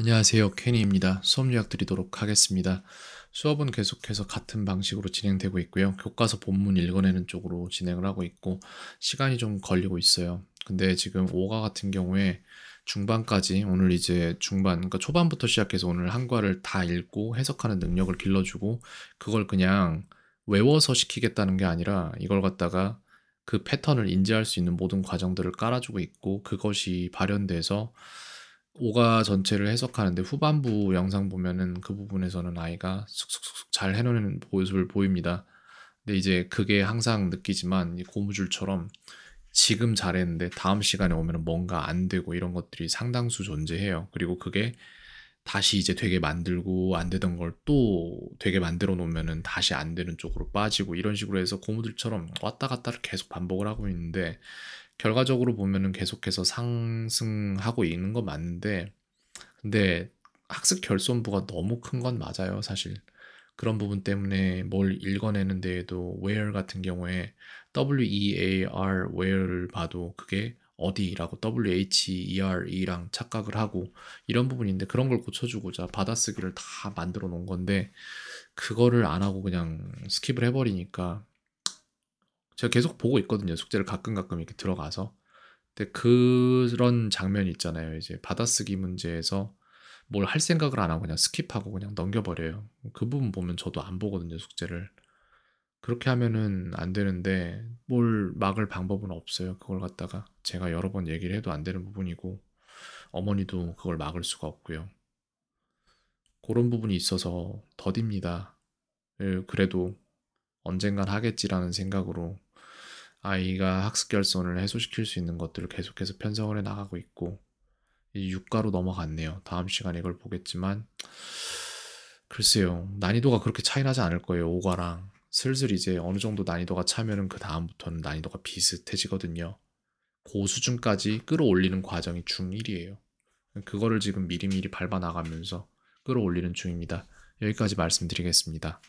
안녕하세요. 케니입니다. 수업 요약 드리도록 하겠습니다. 수업은 계속해서 같은 방식으로 진행되고 있고요. 교과서 본문 읽어내는 쪽으로 진행을 하고 있고 시간이 좀 걸리고 있어요. 근데 지금 5과 같은 경우에 중반까지 오늘 이제 중반 그러니까 초반부터 시작해서 오늘 한과를 다 읽고 해석하는 능력을 길러주고 그걸 그냥 외워서 시키겠다는 게 아니라 이걸 갖다가 그 패턴을 인지할 수 있는 모든 과정들을 깔아주고 있고 그것이 발현돼서 오가 전체를 해석하는데 후반부 영상 보면은 그 부분에서는 아이가 쑥쑥쑥쑥 잘 해놓는 모습을 보입니다. 근데 이제 그게 항상 느끼지만 이 고무줄처럼 지금 잘했는데 다음 시간에 오면 은 뭔가 안 되고 이런 것들이 상당수 존재해요. 그리고 그게 다시 이제 되게 만들고 안 되던 걸 또 되게 만들어 놓으면은 다시 안 되는 쪽으로 빠지고 이런 식으로 해서 고무줄처럼 왔다 갔다를 계속 반복을 하고 있는데 결과적으로 보면은 계속해서 상승하고 있는 건 맞는데 근데 학습 결손부가 너무 큰 건 맞아요 사실 그런 부분 때문에 뭘 읽어내는 데에도 where 같은 경우에 w-e-a-r where를 봐도 그게 어디라고 w-h-e-r-e랑 착각을 하고 이런 부분인데 그런 걸 고쳐주고자 받아쓰기를 다 만들어 놓은 건데 그거를 안 하고 그냥 스킵을 해버리니까 제가 계속 보고 있거든요. 숙제를 가끔 가끔 이렇게 들어가서. 근데 그런 장면이 있잖아요. 이제 받아쓰기 문제에서 뭘 할 생각을 안 하고 그냥 스킵하고 그냥 넘겨버려요. 그 부분 보면 저도 안 보거든요. 숙제를. 그렇게 하면은 안 되는데 뭘 막을 방법은 없어요. 그걸 갖다가 제가 여러 번 얘기를 해도 안 되는 부분이고 어머니도 그걸 막을 수가 없고요. 그런 부분이 있어서 더딥니다. 예, 그래도 언젠간 하겠지라는 생각으로 아이가 학습 결손을 해소시킬 수 있는 것들을 계속해서 편성을 해 나가고 있고 이 6가로 넘어갔네요. 다음 시간에 이걸 보겠지만 글쎄요. 난이도가 그렇게 차이나지 않을 거예요. 5가랑 슬슬 이제 어느 정도 난이도가 차면은 그 다음부터는 난이도가 비슷해지거든요. 고 수준까지 끌어올리는 과정이 중1이에요. 그거를 지금 미리미리 밟아 나가면서 끌어올리는 중입니다. 여기까지 말씀드리겠습니다.